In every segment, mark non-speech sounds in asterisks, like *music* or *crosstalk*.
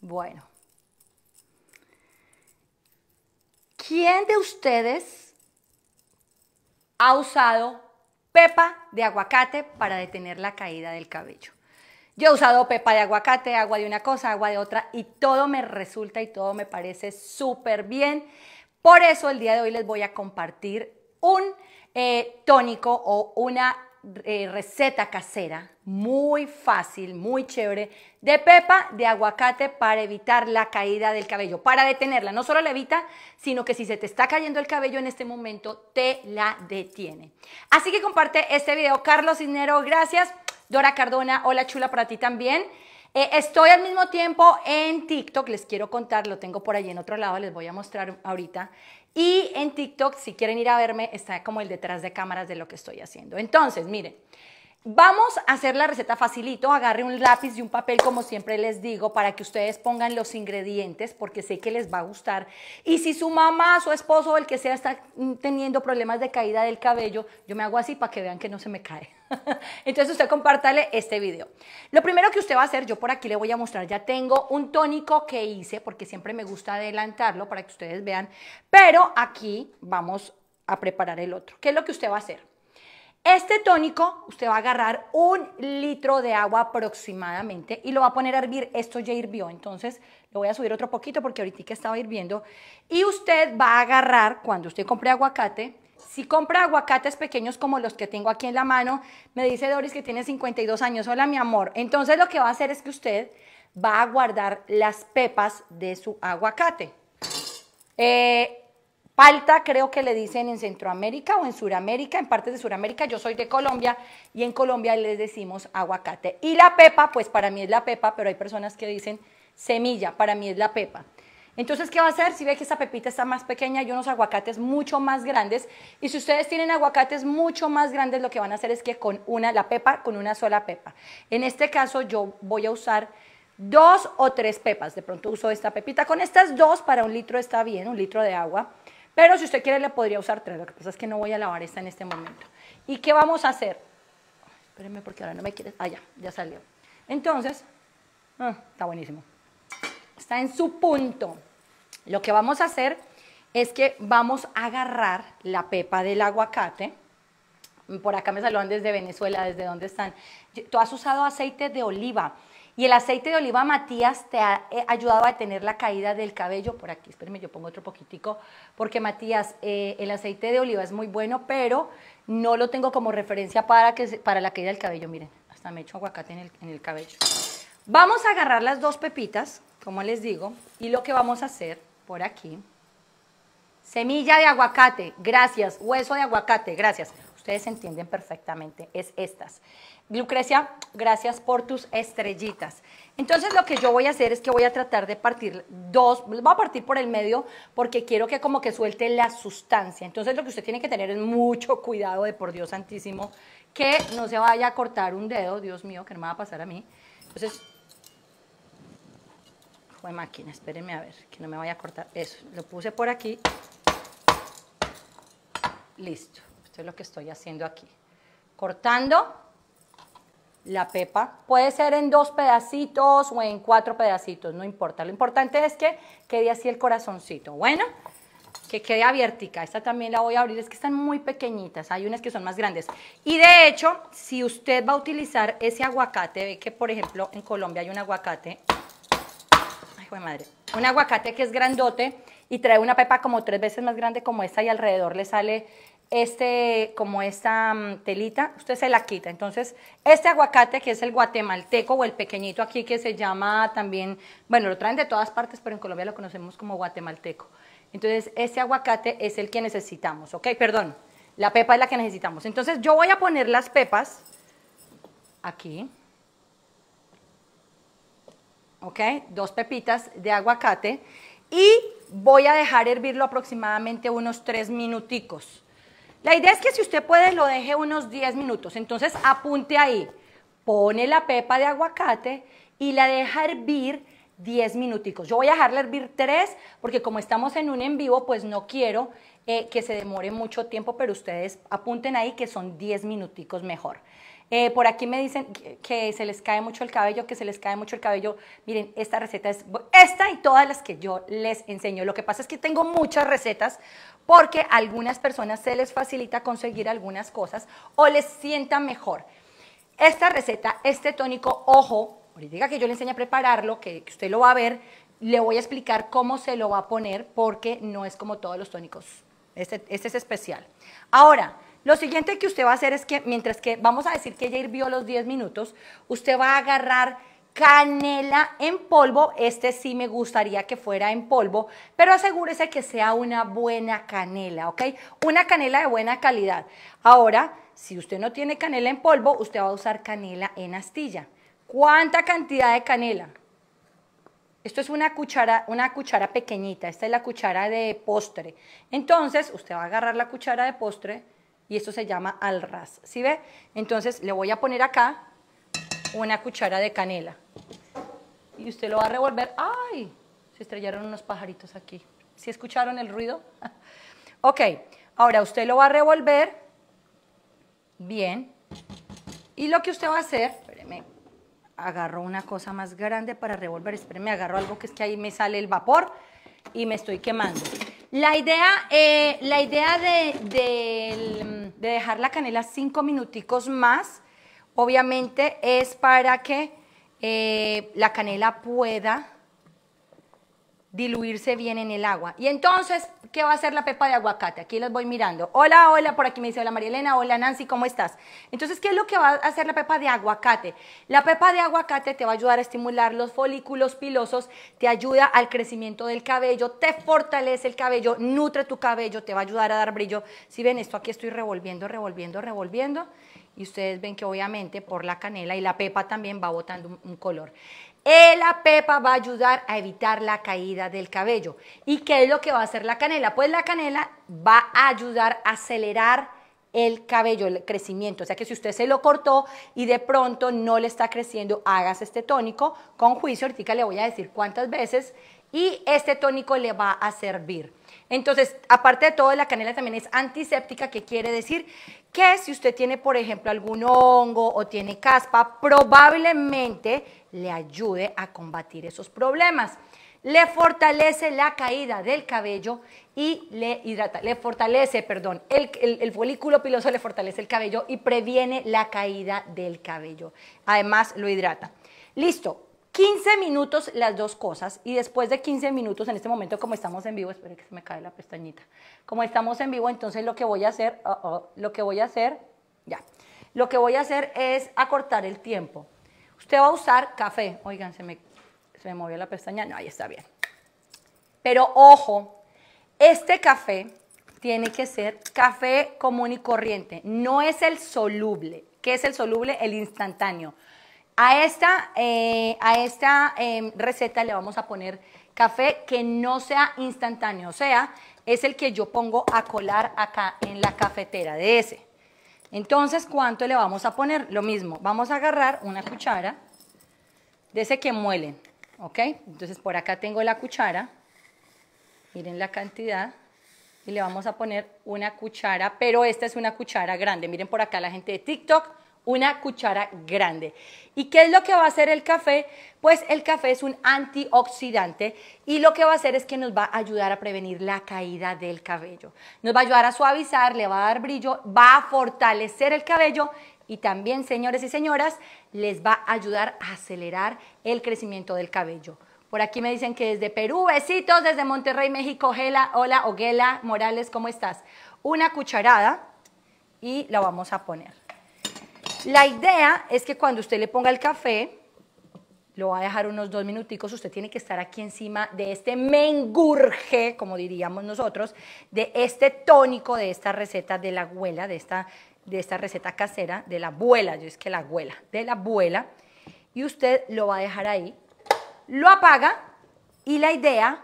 Bueno. ¿Quién de ustedes ha usado pepa de aguacate para detener la caída del cabello? Yo he usado pepa de aguacate, agua de una cosa, agua de otra, y todo me resulta y todo me parece súper bien. Por eso el día de hoy les voy a compartir un eh, tónico o una eh, receta casera muy fácil, muy chévere, de pepa de aguacate para evitar la caída del cabello, para detenerla. No solo la evita, sino que si se te está cayendo el cabello en este momento, te la detiene. Así que comparte este video. Carlos Cisnero, gracias. Dora Cardona, hola chula para ti también. Eh, estoy al mismo tiempo en TikTok, les quiero contar, lo tengo por allí en otro lado, les voy a mostrar ahorita. Y en TikTok, si quieren ir a verme, está como el detrás de cámaras de lo que estoy haciendo. Entonces, miren, Vamos a hacer la receta facilito, agarre un lápiz y un papel como siempre les digo para que ustedes pongan los ingredientes porque sé que les va a gustar. Y si su mamá, su esposo o el que sea está mm, teniendo problemas de caída del cabello, yo me hago así para que vean que no se me cae. *laughs* Entonces usted compártale este video. Lo primero que usted va a hacer, yo por aquí le voy a mostrar, ya tengo un tónico que hice porque siempre me gusta adelantarlo para que ustedes vean, pero aquí vamos a preparar el otro. ¿Qué es lo que usted va a hacer? Este tónico, usted va a agarrar un litro de agua aproximadamente y lo va a poner a hervir. Esto ya hirvió, entonces lo voy a subir otro poquito porque ahorita que estaba hirviendo. Y usted va a agarrar, cuando usted compre aguacate, si compra aguacates pequeños como los que tengo aquí en la mano, me dice Doris que tiene 52 años, hola mi amor. Entonces lo que va a hacer es que usted va a guardar las pepas de su aguacate. Eh, Palta creo que le dicen en Centroamérica o en Suramérica, en partes de Suramérica, yo soy de Colombia y en Colombia les decimos aguacate. Y la pepa, pues para mí es la pepa, pero hay personas que dicen semilla, para mí es la pepa. Entonces, ¿qué va a hacer? Si ve que esta pepita está más pequeña, hay unos aguacates mucho más grandes. Y si ustedes tienen aguacates mucho más grandes, lo que van a hacer es que con una, la pepa, con una sola pepa. En este caso, yo voy a usar dos o tres pepas. De pronto uso esta pepita. Con estas dos, para un litro está bien, un litro de agua. Pero si usted quiere, le podría usar tres. Lo que pasa es que no voy a lavar esta en este momento. ¿Y qué vamos a hacer? Espérenme porque ahora no me quiere. Ah, ya, ya salió. Entonces, ah, está buenísimo. Está en su punto. Lo que vamos a hacer es que vamos a agarrar la pepa del aguacate. Por acá me saludan desde Venezuela, desde donde están. Tú has usado aceite de oliva. Y el aceite de oliva Matías te ha eh, ayudado a detener la caída del cabello. Por aquí, espérenme, yo pongo otro poquitico, porque Matías, eh, el aceite de oliva es muy bueno, pero no lo tengo como referencia para, que, para la caída del cabello. Miren, hasta me echo aguacate en el cabello. Vamos a agarrar las dos pepitas, como les digo, y lo que vamos a hacer por aquí, semilla de aguacate, gracias, hueso de aguacate, gracias ustedes entienden perfectamente, es estas. Lucrecia, gracias por tus estrellitas. Entonces lo que yo voy a hacer es que voy a tratar de partir dos, voy a partir por el medio porque quiero que como que suelte la sustancia. Entonces lo que usted tiene que tener es mucho cuidado de por Dios santísimo que no se vaya a cortar un dedo, Dios mío, que no me va a pasar a mí. Entonces, fue máquina, espérenme a ver, que no me vaya a cortar. Eso, lo puse por aquí. Listo es lo que estoy haciendo aquí. Cortando la pepa. Puede ser en dos pedacitos o en cuatro pedacitos, no importa. Lo importante es que quede así el corazoncito. Bueno, que quede abiertica. Esta también la voy a abrir, es que están muy pequeñitas, hay unas que son más grandes. Y de hecho, si usted va a utilizar ese aguacate, ve que por ejemplo en Colombia hay un aguacate, ay, madre, un aguacate que es grandote y trae una pepa como tres veces más grande como esta y alrededor le sale este, como esta mm, telita, usted se la quita. Entonces, este aguacate que es el guatemalteco o el pequeñito aquí que se llama también, bueno, lo traen de todas partes, pero en Colombia lo conocemos como guatemalteco. Entonces, este aguacate es el que necesitamos, ¿ok? Perdón, la pepa es la que necesitamos. Entonces, yo voy a poner las pepas aquí. ¿Ok? Dos pepitas de aguacate y voy a dejar hervirlo aproximadamente unos tres minuticos. La idea es que si usted puede lo deje unos 10 minutos, entonces apunte ahí, pone la pepa de aguacate y la deja hervir 10 minuticos. Yo voy a dejarla hervir 3 porque como estamos en un en vivo, pues no quiero eh, que se demore mucho tiempo, pero ustedes apunten ahí que son 10 minuticos mejor. Eh, por aquí me dicen que, se les cae mucho el cabello, que se les cae mucho el cabello. Miren, esta receta es esta y todas las que yo les enseño. Lo que pasa es que tengo muchas recetas porque a algunas personas se les facilita conseguir algunas cosas o les sienta mejor. Esta receta, este tónico, ojo, ahorita que yo le enseño a prepararlo, que, usted lo va a ver, le voy a explicar cómo se lo va a poner porque no es como todos los tónicos. Este, este es especial. Ahora, lo siguiente que usted va a hacer es que, mientras que vamos a decir que ya hirvió los 10 minutos, usted va a agarrar canela en polvo. Este sí me gustaría que fuera en polvo, pero asegúrese que sea una buena canela, ¿ok? Una canela de buena calidad. Ahora, si usted no tiene canela en polvo, usted va a usar canela en astilla. ¿Cuánta cantidad de canela? Esto es una cuchara, una cuchara pequeñita, esta es la cuchara de postre. Entonces, usted va a agarrar la cuchara de postre, y esto se llama al ras. ¿Sí ve? Entonces le voy a poner acá una cuchara de canela. Y usted lo va a revolver. ¡Ay! Se estrellaron unos pajaritos aquí. ¿Sí escucharon el ruido? *laughs* ok, ahora usted lo va a revolver. Bien. Y lo que usted va a hacer, espéreme, agarro una cosa más grande para revolver. Espéreme, agarro algo que es que ahí me sale el vapor y me estoy quemando. La idea, eh, la idea de, de dejar la canela cinco minuticos más, obviamente es para que eh, la canela pueda diluirse bien en el agua. Y entonces ¿Qué va a hacer la pepa de aguacate? Aquí las voy mirando. Hola, hola, por aquí me dice hola María Elena, hola Nancy, ¿cómo estás? Entonces, ¿qué es lo que va a hacer la pepa de aguacate? La pepa de aguacate te va a ayudar a estimular los folículos pilosos, te ayuda al crecimiento del cabello, te fortalece el cabello, nutre tu cabello, te va a ayudar a dar brillo. Si ven esto, aquí estoy revolviendo, revolviendo, revolviendo y ustedes ven que obviamente por la canela y la pepa también va botando un, color la pepa va a ayudar a evitar la caída del cabello. ¿Y qué es lo que va a hacer la canela? Pues la canela va a ayudar a acelerar el cabello, el crecimiento. O sea que si usted se lo cortó y de pronto no le está creciendo, hágase este tónico con juicio. Ahorita le voy a decir cuántas veces y este tónico le va a servir. Entonces, aparte de todo, la canela también es antiséptica, que quiere decir que si usted tiene, por ejemplo, algún hongo o tiene caspa, probablemente le ayude a combatir esos problemas. Le fortalece la caída del cabello y le hidrata, le fortalece, perdón, el, folículo piloso le fortalece el cabello y previene la caída del cabello. Además, lo hidrata. Listo, 15 minutos las dos cosas y después de 15 minutos, en este momento como estamos en vivo, espero que se me cae la pestañita, como estamos en vivo, entonces lo que voy a hacer, uh, uh, lo que voy a hacer, ya, lo que voy a hacer es acortar el tiempo. Usted va a usar café, oigan, se me, se me movió la pestaña, no, ahí está bien. Pero ojo, este café tiene que ser café común y corriente, no es el soluble. ¿Qué es el soluble? El instantáneo. A esta, eh, em, receta le vamos a poner café que no sea instantáneo, o sea, es el que yo pongo a colar acá en la cafetera de ese. Entonces, ¿cuánto le vamos a poner? Lo mismo, vamos a agarrar una cuchara de ese que muelen, ¿ok? Entonces, por acá tengo la cuchara, miren la cantidad, y le vamos a poner una cuchara, pero esta es una cuchara grande. Miren por acá la gente de TikTok, una cuchara grande. ¿Y qué es lo que va a hacer el café? Pues el café es un antioxidante y lo que va a hacer es que nos va a ayudar a prevenir la caída del cabello. Nos va a ayudar a suavizar, le va a dar brillo, va a fortalecer el cabello y también, señores y señoras, les va a ayudar a acelerar el crecimiento del cabello. Por aquí me dicen que desde Perú, besitos, desde Monterrey, México, Gela, hola, Oguela, Morales, ¿cómo estás? Una cucharada y la vamos a poner. La idea es que cuando usted le ponga el café, lo va a dejar unos dos minuticos, usted tiene que estar aquí encima de este mengurje, como diríamos nosotros, de este tónico, de esta receta de la abuela, de esta, de esta receta casera, de la abuela, yo es que la abuela, de la abuela, y usted lo va a dejar ahí, lo apaga y la idea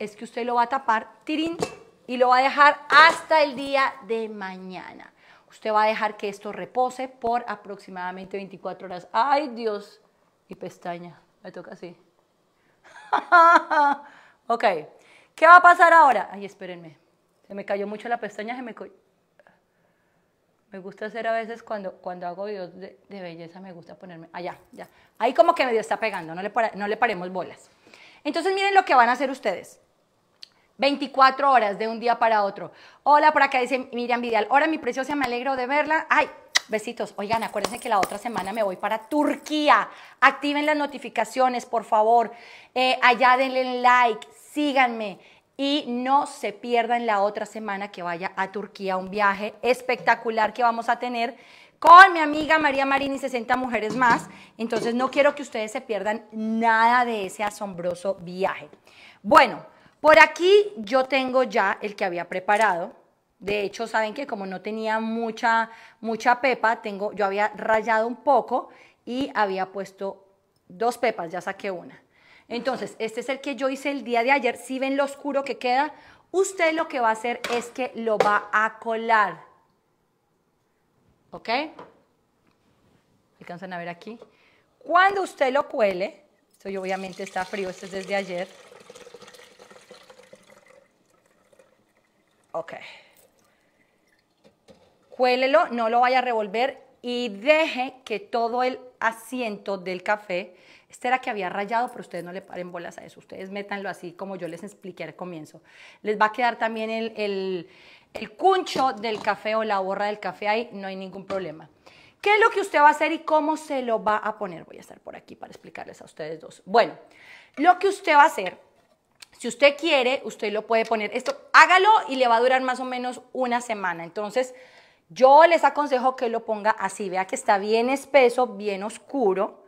es que usted lo va a tapar, tirín, y lo va a dejar hasta el día de mañana. Usted va a dejar que esto repose por aproximadamente 24 horas. ¡Ay, Dios! Y pestaña. Me toca así. *laughs* ok. ¿Qué va a pasar ahora? Ay, espérenme. Se me cayó mucho la pestaña, se me Me gusta hacer a veces cuando, cuando hago videos de, belleza, me gusta ponerme... Allá, ah, ya. Ahí como que medio está pegando, no le, no le paremos bolas. Entonces miren lo que van a hacer ustedes. 24 horas de un día para otro. Hola, por acá dice Miriam Vidal. Hola, mi preciosa, me alegro de verla. Ay, Besitos. Oigan, acuérdense que la otra semana me voy para Turquía. Activen las notificaciones, por favor. Eh, allá denle like, síganme. Y no se pierdan la otra semana que vaya a Turquía, un viaje espectacular que vamos a tener con mi amiga María Marín y 60 Mujeres Más. Entonces no quiero que ustedes se pierdan nada de ese asombroso viaje. Bueno. Por aquí yo tengo ya el que había preparado. De hecho, saben que como no tenía mucha, mucha pepa, tengo, yo había rayado un poco y había puesto dos pepas, ya saqué una. Entonces, este es el que yo hice el día de ayer. Si ven lo oscuro que queda, usted lo que va a hacer es que lo va a colar. ¿Ok? ¿Alcanzan a ver aquí? Cuando usted lo cuele, esto obviamente está frío, este es desde ayer. Ok. Cuélelo, no lo vaya a revolver y deje que todo el asiento del café, este era que había rayado, pero ustedes no le paren bolas a eso, ustedes métanlo así como yo les expliqué al comienzo. Les va a quedar también el, el, cuncho del café o la borra del café ahí, no hay ningún problema. ¿Qué es lo que usted va a hacer y cómo se lo va a poner? Voy a estar por aquí para explicarles a ustedes dos. Bueno, lo que usted va a hacer si usted quiere, usted lo puede poner. Esto hágalo y le va a durar más o menos una semana. Entonces, yo les aconsejo que lo ponga así. Vea que está bien espeso, bien oscuro.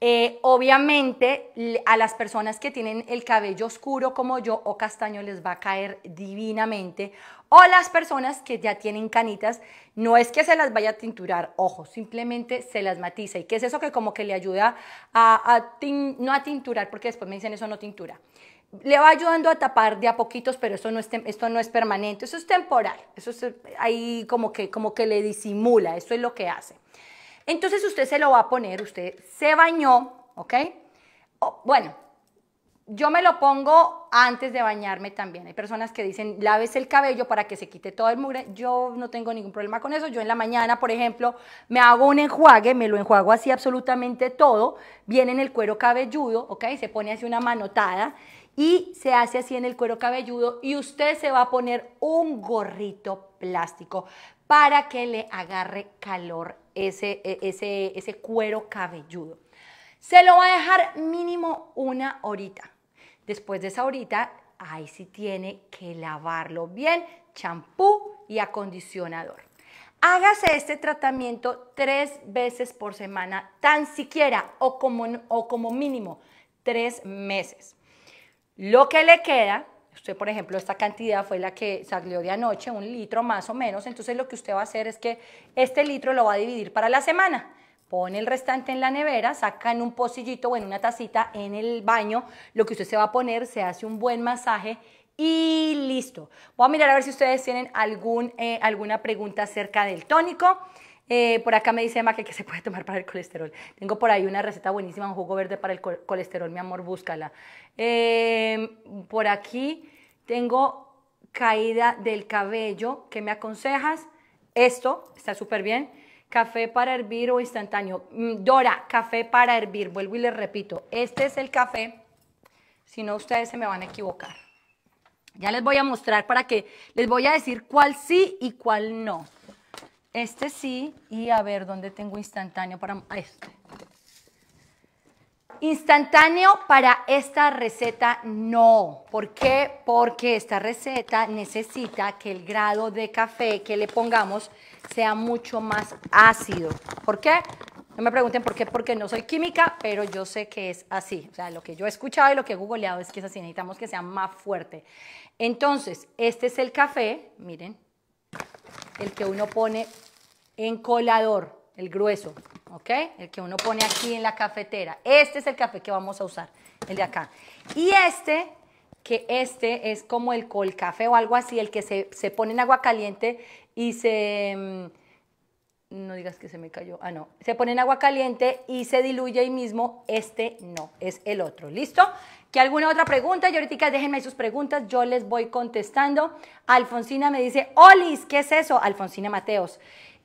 Eh, obviamente a las personas que tienen el cabello oscuro como yo o castaño les va a caer divinamente o las personas que ya tienen canitas no es que se las vaya a tinturar, ojo, simplemente se las matiza y que es eso que como que le ayuda a, no a tinturar porque después me dicen eso no tintura, le va ayudando a tapar de a poquitos, pero eso esto no es permanente, eso es temporal, eso es ahí como que, como que le disimula, eso es lo que hace. Entonces usted se lo va a poner, usted se bañó, ¿ok? bueno, yo me lo pongo antes de bañarme también. Hay personas que dicen, laves el cabello para que se quite todo el mugre. Yo no tengo ningún problema con eso. Yo en la mañana, por ejemplo, me hago un enjuague, me lo enjuago así absolutamente todo. Viene en el cuero cabelludo, ¿ok? Se pone así una manotada y se hace así en el cuero cabelludo y usted se va a poner un gorrito plástico para que le agarre calor e, ese, cuero cabelludo. Se lo va a dejar mínimo una horita. Después de esa horita, ahí sí tiene que lavarlo bien, champú y acondicionador. Hágase este tratamiento tres veces por semana, tan siquiera o como, o como mínimo tres meses. Lo que le queda, usted por ejemplo, esta cantidad fue la que salió de anoche, un litro más o menos, entonces lo que usted va a hacer es que este litro lo va a dividir para la semana. Pone el restante en la nevera, saca en un pocillito o en una tacita en el baño, lo que usted se va a poner, se hace un buen masaje y listo. Voy a mirar a ver si ustedes tienen eh, alguna pregunta acerca del tónico. Eh, por acá me dice Emma que, se puede tomar para el colesterol. Tengo por ahí una receta buenísima, un jugo verde para el colesterol, mi amor, búscala. Em, por aquí tengo caída del cabello. ¿Qué me aconsejas? Esto está súper bien. Café para hervir o instantáneo. Mm, Dora, café para hervir. Vuelvo y les repito, este es el café. Si no, ustedes se me van a equivocar. Ya les voy a mostrar para que les voy a decir cuál sí y cuál no. Este sí, y a ver dónde tengo instantáneo para este. Instantáneo para esta receta no. ¿Por qué? Porque esta receta necesita que el grado de café que le pongamos sea mucho más ácido. ¿Por qué? No me pregunten por qué, porque no soy química, pero yo sé que es así. O sea, lo que yo he escuchado y lo que he googleado es que es así. Necesitamos que sea más fuerte. Entonces, este es el café, miren, el que uno pone en colador, el grueso, ¿ok? El que uno pone aquí en la cafetera. Este es el café que vamos a usar, el de acá. Y este, que este es como el col café o algo así, el que se, pone en agua caliente y se... Mm, no digas que se me cayó. Ah, no. Se pone en agua caliente y se diluye ahí mismo. Este no, es el otro. ¿Listo? ¿Qué alguna otra pregunta? Y ahorita déjenme sus preguntas, yo les voy contestando. Alfonsina me dice, Olis, ¿qué es eso? Alfonsina Mateos.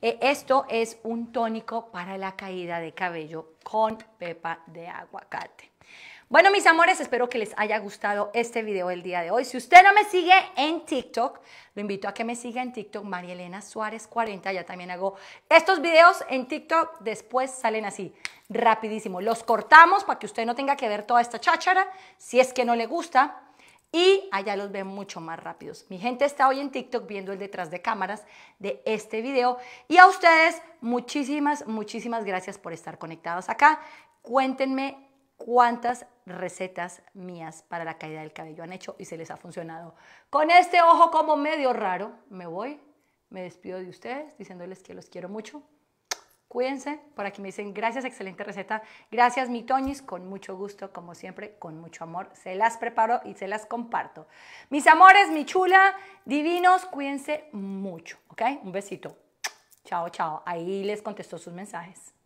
Eh, esto es un tónico para la caída de cabello con pepa de aguacate. Bueno, mis amores, espero que les haya gustado este video el día de hoy. Si usted no me sigue en TikTok, lo invito a que me siga en TikTok, María Elena Suárez 40. Ya también hago estos videos en TikTok, después salen así, rapidísimo. Los cortamos para que usted no tenga que ver toda esta cháchara, si es que no le gusta y allá los ven mucho más rápidos. Mi gente está hoy en TikTok viendo el detrás de cámaras de este video y a ustedes muchísimas, muchísimas gracias por estar conectados acá. Cuéntenme cuántas recetas mías para la caída del cabello han hecho y se les ha funcionado. Con este ojo como medio raro, me voy, me despido de ustedes diciéndoles que los quiero mucho. Cuídense, por aquí me dicen gracias, excelente receta. Gracias, mi Toñis, con mucho gusto, como siempre, con mucho amor. Se las preparo y se las comparto. Mis amores, mi chula, divinos, cuídense mucho, ¿ok? Un besito. Chao, chao. Ahí les contestó sus mensajes.